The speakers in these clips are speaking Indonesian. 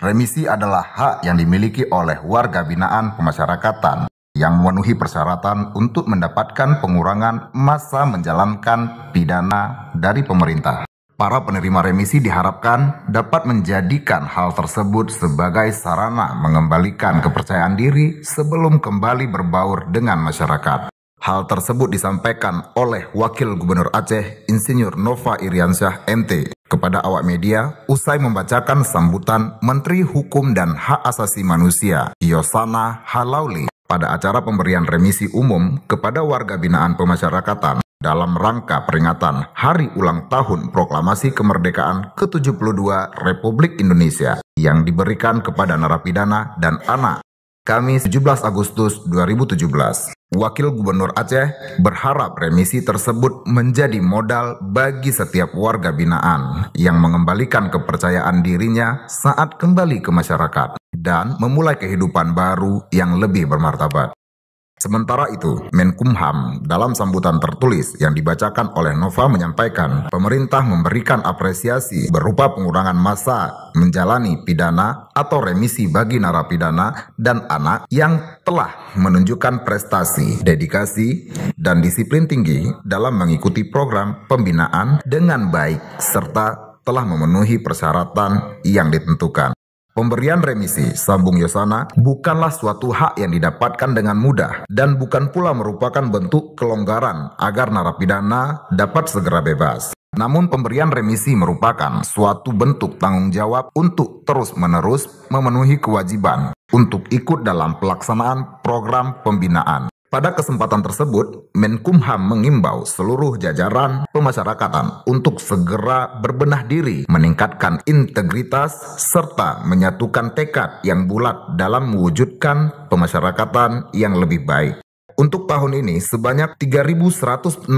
Remisi adalah hak yang dimiliki oleh warga binaan pemasyarakatan yang memenuhi persyaratan untuk mendapatkan pengurangan masa menjalankan pidana dari pemerintah. Para penerima remisi diharapkan dapat menjadikan hal tersebut sebagai sarana mengembalikan kepercayaan diri sebelum kembali berbaur dengan masyarakat. Hal tersebut disampaikan oleh Wakil Gubernur Aceh, Insinyur Nova Iriansyah MT kepada awak media usai membacakan sambutan Menteri Hukum dan Hak Asasi Manusia Yosana Halauli pada acara pemberian remisi umum kepada warga binaan pemasyarakatan dalam rangka peringatan Hari Ulang Tahun Proklamasi Kemerdekaan ke-72 Republik Indonesia yang diberikan kepada narapidana dan anak Kamis 17 Agustus 2017. Wakil Gubernur Aceh berharap remisi tersebut menjadi modal bagi setiap warga binaan yang mengembalikan kepercayaan dirinya saat kembali ke masyarakat dan memulai kehidupan baru yang lebih bermartabat. Sementara itu, Menkumham dalam sambutan tertulis yang dibacakan oleh Nova menyampaikan, pemerintah memberikan apresiasi berupa pengurangan masa menjalani pidana atau remisi bagi narapidana dan anak yang telah menunjukkan prestasi, dedikasi, dan disiplin tinggi dalam mengikuti program pembinaan dengan baik serta telah memenuhi persyaratan yang ditentukan. Pemberian remisi, sambung Yosana, bukanlah suatu hak yang didapatkan dengan mudah dan bukan pula merupakan bentuk kelonggaran agar narapidana dapat segera bebas. Namun pemberian remisi merupakan suatu bentuk tanggung jawab untuk terus-menerus memenuhi kewajiban untuk ikut dalam pelaksanaan program pembinaan. Pada kesempatan tersebut, Menkumham mengimbau seluruh jajaran pemasyarakatan untuk segera berbenah diri, meningkatkan integritas, serta menyatukan tekad yang bulat dalam mewujudkan pemasyarakatan yang lebih baik. Untuk tahun ini, sebanyak 3.167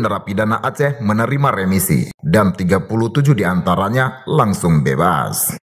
narapidana Aceh menerima remisi, dan 37 diantaranya langsung bebas.